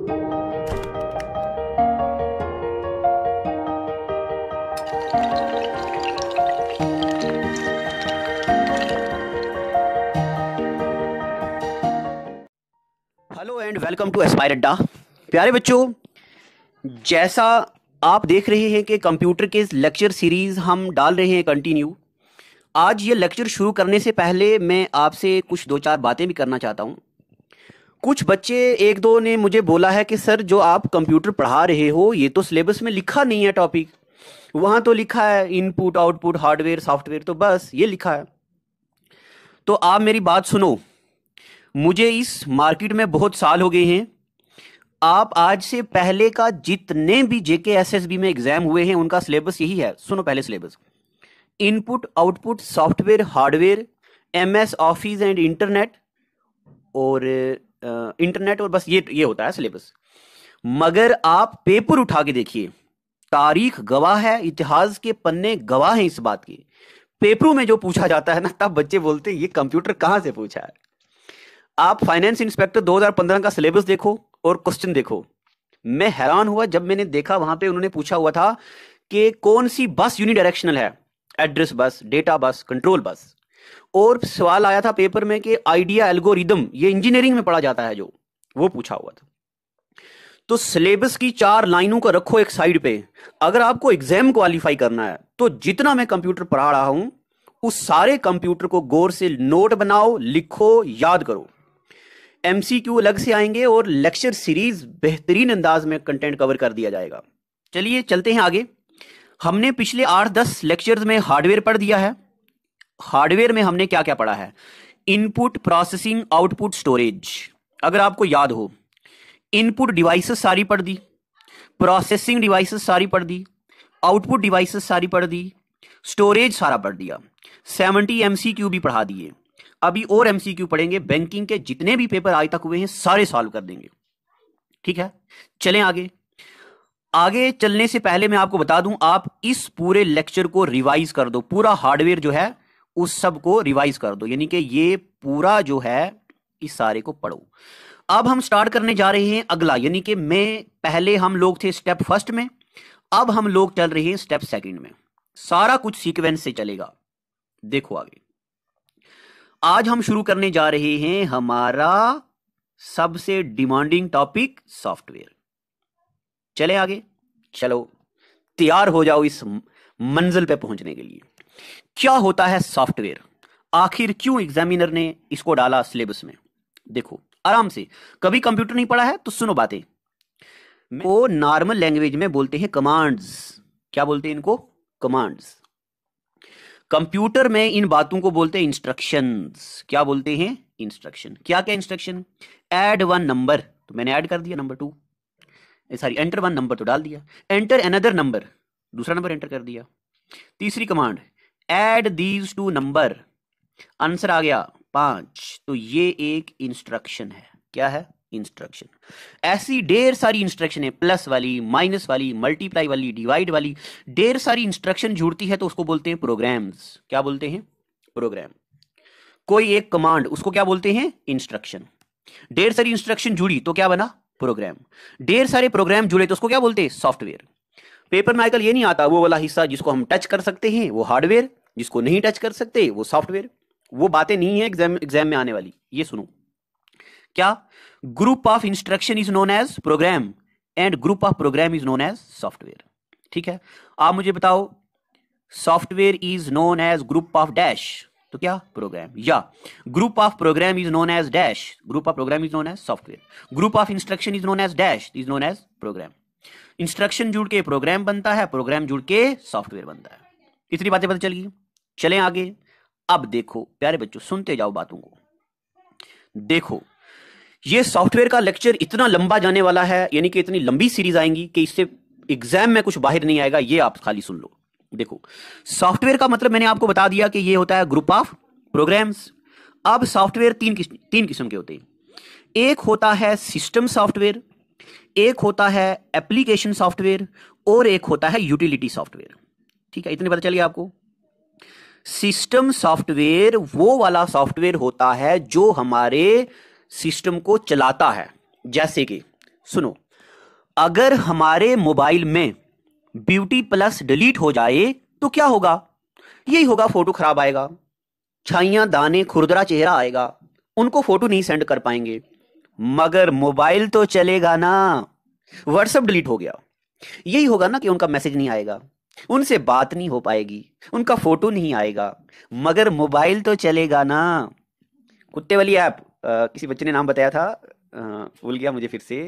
Hello and welcome to Aspire Adda प्यारे बच्चों जैसा आप देख रहे हैं कि कंप्यूटर के लेक्चर सीरीज़ हम डाल रहे हैं कंटिन्यू आज ये लेक्चर शुरू करने से पहले मैं आपसे कुछ दो चार बातें भी करना चाहता हूँ कुछ बच्चे एक दो ने मुझे बोला है कि सर जो आप कंप्यूटर पढ़ा रहे हो ये तो सिलेबस में लिखा नहीं है टॉपिक वहाँ तो लिखा है इनपुट आउटपुट हार्डवेयर सॉफ्टवेयर तो बस ये लिखा है तो आप मेरी बात सुनो मुझे इस मार्केट में बहुत साल हो गए हैं आप आज से पहले का जितने भी जेके एस एस बी में एग्जाम हुए हैं उनका सिलेबस यही है सुनो पहले syllabus input output software hardware M S Office and internet और इंटरनेट और बस ये ये होता है सिलेबस मगर आप पेपर उठा के देखिए तारीख गवाह है इतिहास के पन्ने गवाह हैं इस बात के पेपरों में जो पूछा जाता है ना तब बच्चे बोलते हैं ये कंप्यूटर कहां से पूछा है आप फाइनेंस इंस्पेक्टर 2015 का सिलेबस देखो और क्वेश्चन देखो मैं हैरान हुआ जब मैंने देखा वहां पे उन्होंने पूछा हुआ था कि कौन सी बस यूनिडायरेक्शनल है address bus data bus control bus और सवाल आया था पेपर में कि आइडिया एल्गोरिदम ये इंजीनियरिंग में पढ़ा जाता है जो वो पूछा हुआ था तो सिलेबस की चार लाइनों को रखो एक साइड पे अगर आपको एग्जाम क्वालिफाई करना है तो जितना मैं कंप्यूटर पढ़ा रहा हूं उस सारे कंप्यूटर को गौर से नोट बनाओ लिखो याद करो एमसीक्यू अलग से आएंगे और लेक्चर सीरीज बेहतरीन अंदाज में कंटेंट कवर कर दिया जाएगा चलिए चलते हैं आगे हमने पिछले आठ दस लेक्चर्स में हार्डवेयर पढ़ दिया है हार्डवेयर में हमने क्या क्या पढ़ा है इनपुट प्रोसेसिंग आउटपुट स्टोरेज अगर आपको याद हो इनपुट डिवाइसेस सारी पढ़ दी प्रोसेसिंग डिवाइसेस सारी पढ़ दी आउटपुट डिवाइसेस सारी पढ़ दी स्टोरेज सारा पढ़ दिया सेवेंटी एम भी पढ़ा दिए अभी और एम पढ़ेंगे बैंकिंग के जितने भी पेपर आज तक हुए हैं सारे सॉल्व कर देंगे ठीक है चलें आगे आगे चलने से पहले मैं आपको बता दूं आप इस पूरे लेक्चर को रिवाइज कर दो पूरा हार्डवेयर जो है उस सब को रिवाइज कर दो यानी कि ये पूरा जो है इस सारे को पढ़ो अब हम स्टार्ट करने जा रहे हैं अगला यानी कि मैं पहले हम लोग थे स्टेप फर्स्ट में अब हम लोग चल रहे हैं स्टेप सेकंड में सारा कुछ सीक्वेंस से चलेगा देखो आगे आज हम शुरू करने जा रहे हैं हमारा सबसे डिमांडिंग टॉपिक सॉफ्टवेयर चले आगे चलो तैयार हो जाओ इस मंजिल पे पहुंचने के लिए क्या होता है सॉफ्टवेयर आखिर क्यों एग्जामिनर ने इसको डाला सिलेबस में देखो आराम से कभी कंप्यूटर नहीं पढ़ा है तो सुनो बातें वो नॉर्मल लैंग्वेज में बोलते हैं कमांड्स क्या बोलते हैं इनको कमांड्स कंप्यूटर में इन बातों को बोलते हैं इंस्ट्रक्शंस क्या बोलते हैं इंस्ट्रक्शन क्या क्या इंस्ट्रक्शन एड वन नंबर तो मैंने ऐड कर दिया number two sorry enter one number तो डाल दिया एंटर अनदर नंबर दूसरा नंबर एंटर कर दिया तीसरी command add these two number answer आ गया पांच तो ये एक इंस्ट्रक्शन है क्या है इंस्ट्रक्शन ऐसी ढेर सारी इंस्ट्रक्शन है प्लस वाली माइनस वाली मल्टीप्लाई वाली डिवाइड वाली ढेर सारी इंस्ट्रक्शन जुड़ती है तो उसको बोलते हैं प्रोग्राम्स क्या बोलते हैं प्रोग्राम कोई एक कमांड उसको क्या बोलते हैं इंस्ट्रक्शन ढेर सारी इंस्ट्रक्शन जुड़ी तो क्या बना प्रोग्राम ढेर सारे प्रोग्राम जुड़े तो उसको क्या बोलते हैं सॉफ्टवेयर पेपर में आजकल ये नहीं आता वो वाला हिस्सा जिसको हम टच कर सकते हैं वो हार्डवेयर जिसको नहीं टच कर सकते वो सॉफ्टवेयर वो बातें नहीं है एग्जाम एग्जाम में आने वाली ये सुनो क्या group of instruction is known as program and group of program is known as software ठीक है आप मुझे बताओ software is known as group of dash तो क्या प्रोग्राम या group of program is known as dash group of program is known as software group of instruction is known as dash is known as program instruction जुड़ के programme बनता है programme जुड़ के software बनता है इतनी बातें पता चल गई चलें आगे अब देखो प्यारे बच्चों सुनते जाओ बातों को देखो ये सॉफ्टवेयर का लेक्चर इतना लंबा जाने वाला है यानी कि इतनी लंबी सीरीज आएंगी कि इससे एग्जाम में कुछ बाहर नहीं आएगा ये आप खाली सुन लो देखो सॉफ्टवेयर का मतलब मैंने आपको बता दिया कि ये होता है ग्रुप ऑफ प्रोग्राम्स अब सॉफ्टवेयर तीन किस्म तीन किस्म के होते हैं एक होता है सिस्टम सॉफ्टवेयर एक होता है एप्लीकेशन सॉफ्टवेयर और एक होता है यूटिलिटी सॉफ्टवेयर ठीक है इतने पता चलिए आपको सिस्टम सॉफ्टवेयर वो वाला सॉफ्टवेयर होता है जो हमारे सिस्टम को चलाता है जैसे कि सुनो अगर हमारे मोबाइल में ब्यूटी प्लस डिलीट हो जाए तो क्या होगा यही होगा फोटो खराब आएगा छाइया दाने खुरदरा चेहरा आएगा उनको फोटो नहीं सेंड कर पाएंगे मगर मोबाइल तो चलेगा ना व्हाट्सएप डिलीट हो गया यही होगा ना कि उनका मैसेज नहीं आएगा उनसे बात नहीं हो पाएगी उनका फोटो नहीं आएगा मगर मोबाइल तो चलेगा ना कुत्ते वाली ऐप किसी बच्चे ने नाम बताया था भूल गया मुझे फिर से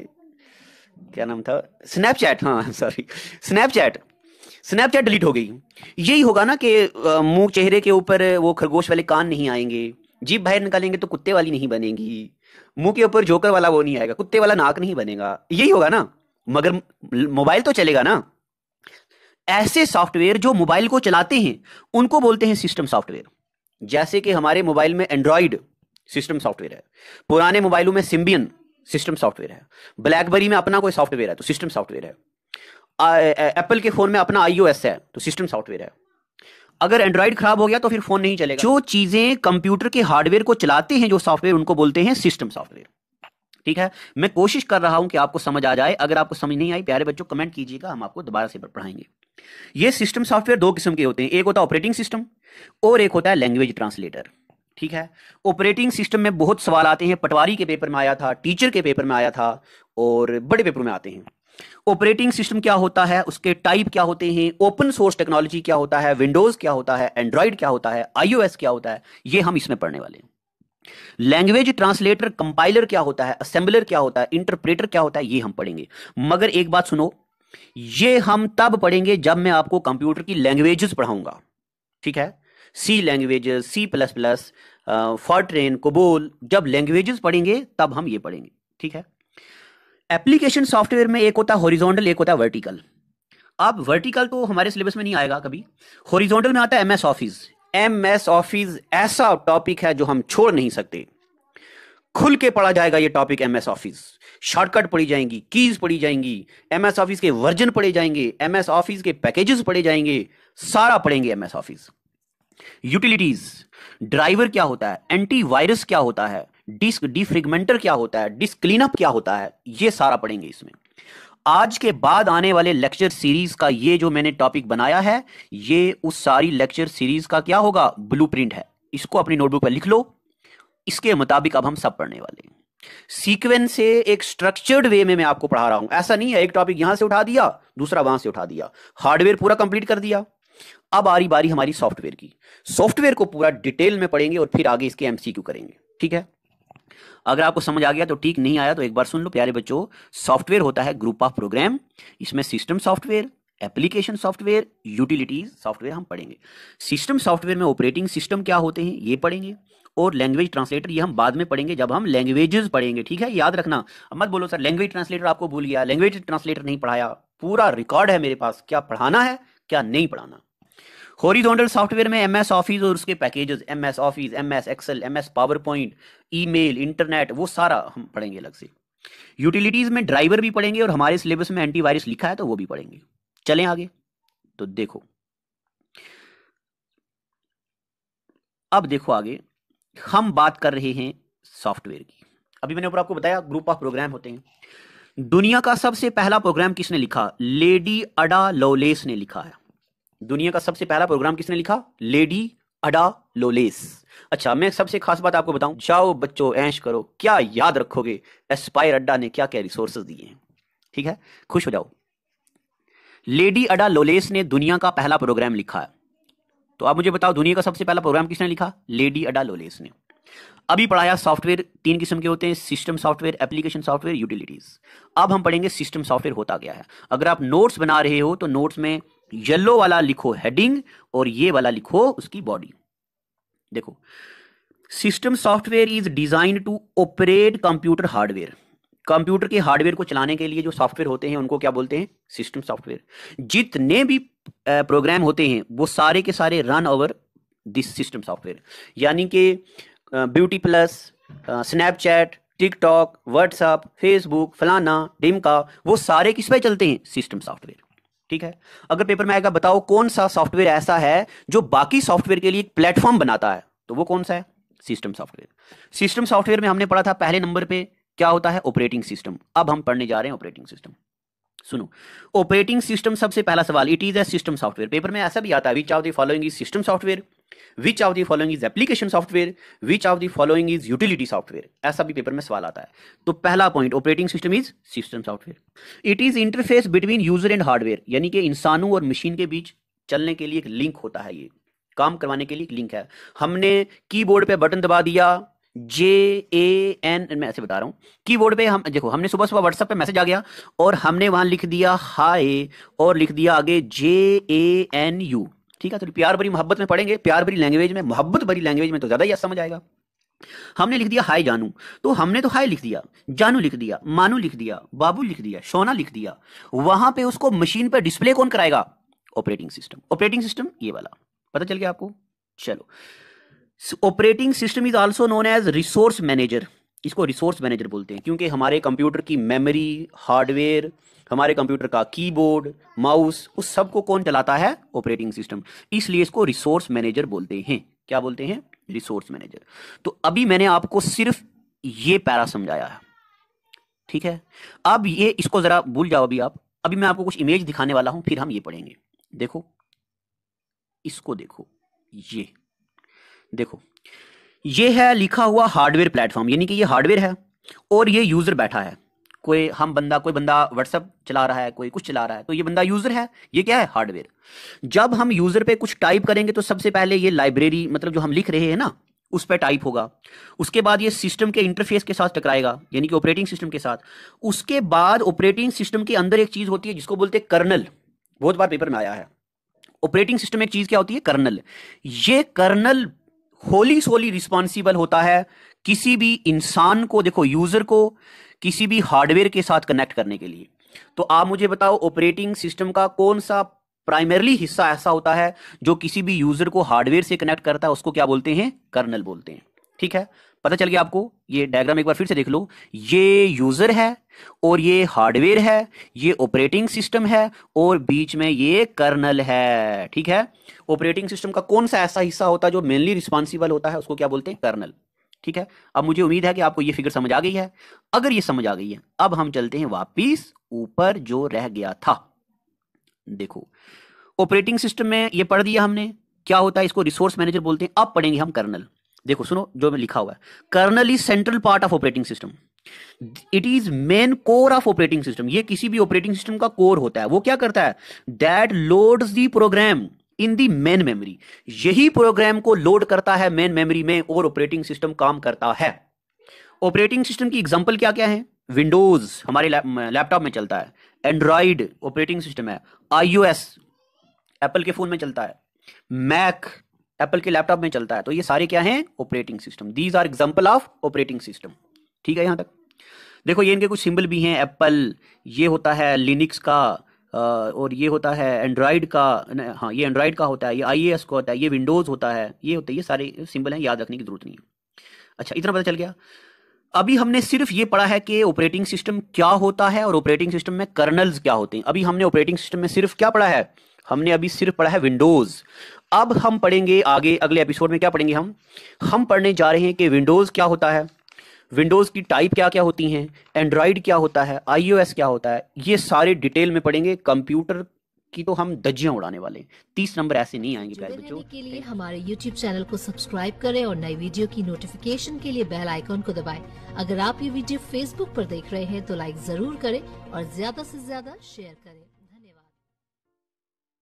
क्या नाम था स्नैपचैट हाँ सॉरी स्नैपचैट स्नैपचैट डिलीट हो गई यही होगा ना कि मुंह चेहरे के ऊपर वो खरगोश वाले कान नहीं आएंगे जीप बाहर निकालेंगे तो कुत्ते वाली नहीं बनेगी मुंह के ऊपर जोकर वाला वो नहीं आएगा कुत्ते वाला नाक नहीं बनेगा यही होगा ना मगर मोबाइल तो चलेगा ना ऐसे सॉफ्टवेयर जो मोबाइल को चलाते हैं उनको बोलते हैं सिस्टम सॉफ्टवेयर जैसे कि हमारे मोबाइल में एंड्रॉयड सिस्टम सॉफ्टवेयर है पुराने मोबाइलों में सिम्बियन सिस्टम सॉफ्टवेयर है ब्लैकबेरी में अपना कोई सॉफ्टवेयर है तो सिस्टम सॉफ्टवेयर है एप्पल के फोन में अपना आईओएस है तो सिस्टम सॉफ्टवेयर है अगर एंड्रॉयड खराब हो गया तो फिर फोन नहीं चलेगा जो चीजें कंप्यूटर के हार्डवेयर को चलाते हैं जो सॉफ्टवेयर उनको बोलते हैं सिस्टम सॉफ्टवेयर ठीक है मैं कोशिश कर रहा हूं कि आपको समझ आ जाए अगर आपको समझ नहीं आई प्यारे बच्चों कमेंट कीजिएगा हम आपको दोबारा से पढ़ाएंगे ये सिस्टम सॉफ्टवेयर दो किस्म के होते हैं एक होता है ऑपरेटिंग सिस्टम और एक होता है लैंग्वेज ट्रांसलेटर ठीक है ऑपरेटिंग सिस्टम में बहुत सवाल आते हैं पटवारी के पेपर में आया था टीचर के पेपर में आया था और बड़े पेपर में आते हैं ऑपरेटिंग सिस्टम क्या होता है उसके टाइप क्या होते हैं ओपन सोर्स टेक्नोलॉजी क्या होता है विंडोज क्या होता है एंड्रॉइड क्या होता है आईओएस क्या होता है ये हम इसमें पढ़ने वाले हैं लैंग्वेज ट्रांसलेटर कंपाइलर क्या होता है असेंबलर क्या होता है इंटरप्रेटर क्या होता है ये हम पढ़ेंगे मगर एक बात सुनो ये हम तब पढ़ेंगे जब मैं आपको कंप्यूटर की लैंग्वेजेस पढ़ाऊंगा ठीक है C languages C plus plus Fortran COBOL जब लैंग्वेजेस पढ़ेंगे तब हम ये पढ़ेंगे ठीक है एप्लीकेशन सॉफ्टवेयर में एक होता है हॉरिजॉन्टल एक होता है वर्टिकल अब वर्टिकल तो हमारे सिलेबस में नहीं आएगा कभी हॉरिजॉन्टल में आता है MS Office M S Office ऐसा टॉपिक है जो हम छोड़ नहीं सकते खुल के पढ़ा जाएगा ये topic M S Office shortcut पढ़ी जाएंगी कीज पढ़ी जाएंगी एम एस ऑफिस के वर्जन पढ़े जाएंगे एम एस ऑफिस के पैकेजेस पढ़े जाएंगे सारा पढ़ेंगे M S Office utilities driver क्या होता है एंटीवायरस क्या होता है डिस्क डिफ्रिगमेंटर क्या होता है डिस्क क्लीनअप क्या होता है ये सारा पढ़ेंगे इसमें आज के बाद आने वाले लेक्चर सीरीज का ये जो मैंने टॉपिक बनाया है ये उस सारी लेक्चर सीरीज का क्या होगा ब्लू है इसको अपनी नोटबुक पर लिख लो इसके मुताबिक अब हम सब पढ़ने वाले हैं सीक्वेंस से एक स्ट्रक्चर्ड वे में मैं आपको पढ़ा रहा हूं ऐसा नहीं है एक टॉपिक यहां से उठा दिया दूसरा वहां से उठा दिया हार्डवेयर पूरा कंप्लीट कर दिया अब आ रही बारी हमारी सॉफ्टवेयर की सॉफ्टवेयर को पूरा डिटेल में पढ़ेंगे और फिर आगे इसके एमसीक्यू करेंगे ठीक है अगर आपको समझ आ गया तो ठीक नहीं आया तो एक बार सुन लो प्यारे बच्चों सॉफ्टवेयर होता है ग्रुप ऑफ प्रोग्राम इसमें system software application software utilities software हम पढ़ेंगे सिस्टम सॉफ्टवेयर में ऑपरेटिंग सिस्टम क्या होते हैं ये पढ़ेंगे और लैंग्वेज ट्रांसलेटर ये हम बाद में पढ़ेंगे जब हम लैंग्वेजेस पढ़ेंगे ठीक है याद रखना मत बोलो सर लैंग्वेज ट्रांसलेटर आपको भूल गया लैंग्वेज ट्रांसलेटर नहीं पढ़ाया पूरा रिकॉर्ड है मेरे पास क्या पढ़ाना है क्या नहीं पढ़ाना हॉरिजॉन्टल सॉफ्टवेयर में एम एस ऑफिस और उसके packages M S Office M S Excel M S PowerPoint email internet वो सारा हम पढ़ेंगे अलग से यूटिलिटीज में ड्राइवर भी पढ़ेंगे और हमारे सिलेबस में एंटीवायरस लिखा है तो वो भी पढ़ेंगे चलें आगे तो देखो अब देखो आगे हम बात कर रहे हैं सॉफ्टवेयर की अभी मैंने ऊपर आपको बताया ग्रुप ऑफ प्रोग्राम होते हैं दुनिया का सबसे पहला प्रोग्राम किसने लिखा लेडी अडा लोलेस ने लिखा है दुनिया का सबसे पहला प्रोग्राम किसने लिखा लेडी अडा लोलेस अच्छा मैं सबसे खास बात आपको बताऊं जाओ बच्चों ऐश करो क्या याद रखोगे एस्पायर अड्डा ने क्या क्या रिसोर्सेज दिए हैं ठीक है खुश हो जाओ लेडी अडा लोलेस ने दुनिया का पहला प्रोग्राम लिखा है तो आप मुझे बताओ दुनिया का सबसे पहला प्रोग्राम किसने लिखा लेडी अडा लोलेस ने अभी पढ़ाया सॉफ्टवेयर तीन किस्म के होते हैं system software application software utilities अब हम पढ़ेंगे सिस्टम सॉफ्टवेयर होता गया है अगर आप नोट्स बना रहे हो तो नोट्स में येलो वाला लिखो हेडिंग और ये वाला लिखो उसकी बॉडी देखो system software is design to operate computer hardware computer के हार्डवेयर को चलाने के लिए जो सॉफ्टवेयर होते हैं उनको क्या बोलते हैं सिस्टम सॉफ्टवेयर जितने भी प्रोग्राम होते हैं वो सारे के सारे run over this system software यानी कि BeautyPlus Snapchat TikTok WhatsApp Facebook फलाना डिमका वो सारे किस पे चलते हैं सिस्टम सॉफ्टवेयर ठीक है अगर पेपर में आएगा बताओ कौन सा सॉफ्टवेयर ऐसा है जो बाकी सॉफ्टवेयर के लिए एक प्लेटफॉर्म बनाता है तो वो कौन सा है सिस्टम सॉफ्टवेयर सिस्टम सॉफ्टवेयर में हमने पढ़ा था पहले नंबर पे क्या होता है ऑपरेटिंग सिस्टम अब हम पढ़ने जा रहे हैं ऑपरेटिंग सिस्टम सुनो ऑपरेटिंग सिस्टम सबसे पहला सवाल it is a system software paper में ऐसा भी आता है following system software which of the following is application software which of the following is utility software ऐसा भी पेपर में सवाल आता है तो पहला point operating system is system software it is interface between user and hardware यानी कि इंसानों और मशीन के बीच चलने के लिए एक लिंक होता है ये काम करवाने के लिए एक लिंक है हमने कीबोर्ड पे बटन दबा दिया जे ए एन मैं ऐसे बता रहा हूँ कीबोर्ड पे हम देखो हमने सुबह सुबह व्हाट्सएप पे मैसेज आ गया और हमने वहां लिख दिया हाय और लिख दिया आगे जे ए एन यू ठीक है तो प्यार भरी मोहब्बत में पढ़ेंगे प्यार भरी लैंग्वेज में मोहब्बत भरी लैंग्वेज में तो ज़्यादा ही समझ अच्छा आएगा हमने लिख दिया हाय जानू तो हमने तो हाय लिख दिया जानू लिख दिया मानू लिख दिया बाबू लिख दिया सोना लिख दिया वहां पे उसको मशीन पर डिस्प्ले कौन कराएगा ऑपरेटिंग सिस्टम ऑपरेटिंग सिस्टम ये वाला पता चल गया आपको चलो operating system is also known as resource manager इसको रिसोर्स मैनेजर बोलते हैं क्योंकि हमारे कंप्यूटर की मेमोरी हार्डवेयर हमारे कंप्यूटर का कीबोर्ड माउस उस सब को कौन चलाता है ऑपरेटिंग सिस्टम इसलिए इसको रिसोर्स मैनेजर बोलते हैं क्या बोलते हैं रिसोर्स मैनेजर तो अभी मैंने आपको सिर्फ ये पैरा समझाया है ठीक है अब ये इसको जरा भूल जाओ अभी आप अभी मैं आपको कुछ इमेज दिखाने वाला हूं फिर हम ये पढ़ेंगे देखो इसको देखो ये देखो ये है लिखा हुआ हार्डवेयर प्लेटफॉर्म यानी कि ये हार्डवेयर है और ये यूजर बैठा है कोई हम बंदा कोई बंदा व्हाट्सअप चला रहा है कोई कुछ चला रहा है तो ये बंदा यूज़र है ये क्या है हार्डवेयर जब हम यूज़र पे कुछ टाइप करेंगे तो सबसे पहले ये लाइब्रेरी मतलब जो हम लिख रहे हैं ना उस पर टाइप होगा उसके बाद ये सिस्टम के इंटरफेस के साथ टकराएगा यानी कि ऑपरेटिंग सिस्टम के साथ उसके बाद ऑपरेटिंग सिस्टम के अंदर एक चीज़ होती है जिसको बोलते हैं कर्नल बहुत बार पेपर में आया है ऑपरेटिंग सिस्टम एक चीज़ क्या होती है कर्नल ये कर्नल होली सोली रिस्पॉन्सिबल होता है किसी भी इंसान को देखो यूज़र को किसी भी हार्डवेयर के साथ कनेक्ट करने के लिए तो आप मुझे बताओ ऑपरेटिंग सिस्टम का कौन सा प्राइमरली हिस्सा ऐसा होता है जो किसी भी यूजर को हार्डवेयर से कनेक्ट करता है उसको क्या बोलते हैं कर्नल बोलते हैं ठीक है पता चल गया आपको ये डायग्राम एक बार फिर से देख लो ये यूजर है और ये हार्डवेयर है ये ऑपरेटिंग सिस्टम है और बीच में ये कर्नल है ठीक है ऑपरेटिंग सिस्टम का कौन सा ऐसा हिस्सा होता है जो मेनली रिस्पॉन्सिबल होता है उसको क्या बोलते हैं कर्नल ठीक है अब मुझे उम्मीद है कि आपको ये फिगर समझ आ गई है अगर ये समझ आ गई है अब हम चलते हैं वापिस ऊपर जो रह गया था देखो ऑपरेटिंग सिस्टम में ये पढ़ दिया हमने क्या होता है इसको रिसोर्स मैनेजर बोलते हैं अब पढ़ेंगे हम कर्नल देखो सुनो जो मैं लिखा हुआ है kernel is central part of operating system it is main core of operating system ये किसी भी ऑपरेटिंग सिस्टम का कोर होता है वो क्या करता है that loads the program in the main memory यही प्रोग्राम को लोड करता है मेन मेमोरी में और ऑपरेटिंग सिस्टम काम करता है ऑपरेटिंग सिस्टम की एग्जांपल क्या क्या है विंडोज हमारे लैपटॉप में चलता है एंड्रॉइड ऑपरेटिंग सिस्टम है आईओएस एप्पल के फोन में चलता है मैक एप्पल के लैपटॉप में चलता है तो ये सारे क्या हैं operating system these are example of operating system ठीक है यहां तक देखो ये इनके कुछ सिंबल भी हैं एप्पल ये होता है लिनिक्स का और ये होता है एंड्रॉयड का हाँ ये एंड्रॉयड का होता है ये आई का होता है ये विंडोज़ होता है ये होता है ये सारे सिंबल हैं याद रखने की जरूरत नहीं है अच्छा इतना पता चल गया अभी हमने सिर्फ ये पढ़ा है कि ऑपरेटिंग सिस्टम क्या होता है और ऑपरेटिंग सिस्टम में कर्नल्स क्या होते हैं अभी हमने ऑपरेटिंग सिस्टम में सिर्फ क्या पढ़ा है हमने अभी सिर्फ पढ़ा है विंडोज अब हम पढ़ेंगे आगे अगले एपिसोड में क्या पढ़ेंगे हम हम पढ़ने जा रहे हैं कि विंडोज क्या होता है विंडोज़ की टाइप क्या क्या होती हैं एंड्रॉयड क्या होता है आईओएस क्या होता है ये सारे डिटेल में पढ़ेंगे कंप्यूटर की तो हम दज्जियां उड़ाने वाले तीस नंबर ऐसे नहीं आएंगे प्यारे बच्चों के लिए हमारे यूट्यूब चैनल को सब्सक्राइब करें और नई वीडियो की नोटिफिकेशन के लिए बेल आइकॉन को दबाएं। अगर आप ये वीडियो फेसबुक पर देख रहे हैं तो लाइक जरूर करें और ज्यादा से ज्यादा शेयर करें